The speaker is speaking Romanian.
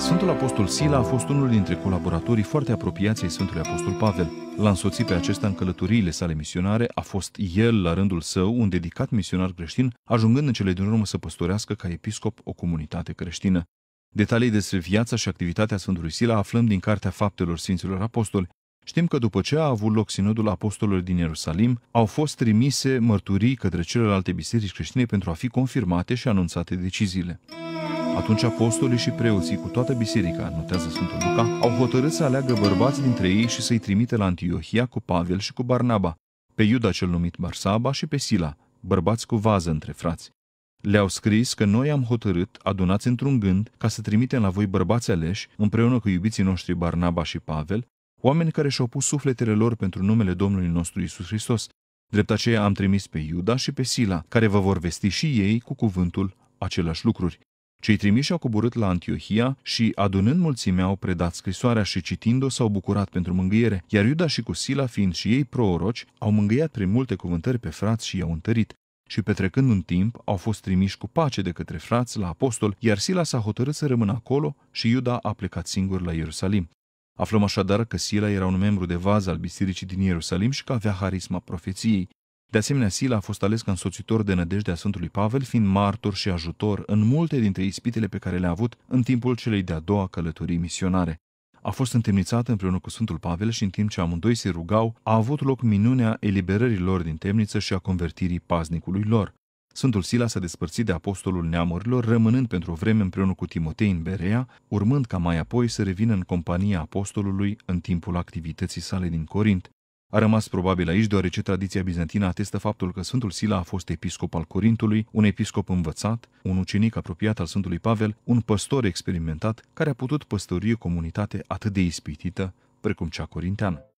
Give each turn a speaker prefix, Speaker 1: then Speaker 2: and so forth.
Speaker 1: Sfântul Apostol Sila a fost unul dintre colaboratorii foarte apropiați ai Sfântului Apostol Pavel. L-a însoțit pe acesta în călătoriile sale misionare, a fost el, la rândul său, un dedicat misionar creștin, ajungând în cele din urmă să păstorească ca episcop o comunitate creștină. Detalii despre viața și activitatea Sfântului Sila aflăm din Cartea Faptelor Sfinților Apostoli. Știm că după ce a avut loc sinodul apostolilor din Ierusalim, au fost trimise mărturii către celelalte biserici creștine pentru a fi confirmate și anunțate deciziile. Atunci apostolii și preoții cu toată biserica, notează Sfântul Luca, au hotărât să aleagă bărbați dintre ei și să-i trimite la Antiohia cu Pavel și cu Barnaba, pe Iuda cel numit Barsaba și pe Sila, bărbați cu vază între frați. Le-au scris că noi am hotărât, adunați într-un gând, ca să trimitem la voi bărbați aleși, împreună cu iubiții noștri Barnaba și Pavel, oameni care și-au pus sufletele lor pentru numele Domnului nostru Isus Hristos. Drept aceea am trimis pe Iuda și pe Sila, care vă vor vesti și ei cu cuvântul același lucruri. Cei trimiși au coborât la Antiohia și, adunând mulțimea, au predat scrisoarea și citind-o s-au bucurat pentru mângâiere, iar Iuda și Cusila, fiind și ei prooroci, au mângâiat prin multe cuvântări pe frați și i-au întărit și petrecând un timp au fost trimiși cu pace de către frați la apostol, iar Sila s-a hotărât să rămână acolo și Iuda a plecat singur la Ierusalim. Aflăm așadar că Sila era un membru de vază al bisericii din Ierusalim și că avea harisma profeției. De asemenea, Sila a fost ales ca însoțitor de nădejdea Sfântului Pavel, fiind martor și ajutor în multe dintre ispitele pe care le-a avut în timpul celei de-a doua călătorii misionare. A fost întemnițată împreună cu Sfântul Pavel și în timp ce amândoi se rugau, a avut loc minunea eliberării lor din temniță și a convertirii paznicului lor. Sfântul Sila s-a despărțit de apostolul neamurilor, rămânând pentru o vreme împreună cu Timotei în Berea, urmând ca mai apoi să revină în compania apostolului în timpul activității sale din Corint. A rămas probabil aici deoarece tradiția bizantină atestă faptul că Sfântul Sila a fost episcop al Corintului, un episcop învățat, un ucenic apropiat al Sfântului Pavel, un păstor experimentat care a putut păstori o comunitate atât de ispitită precum cea corinteană.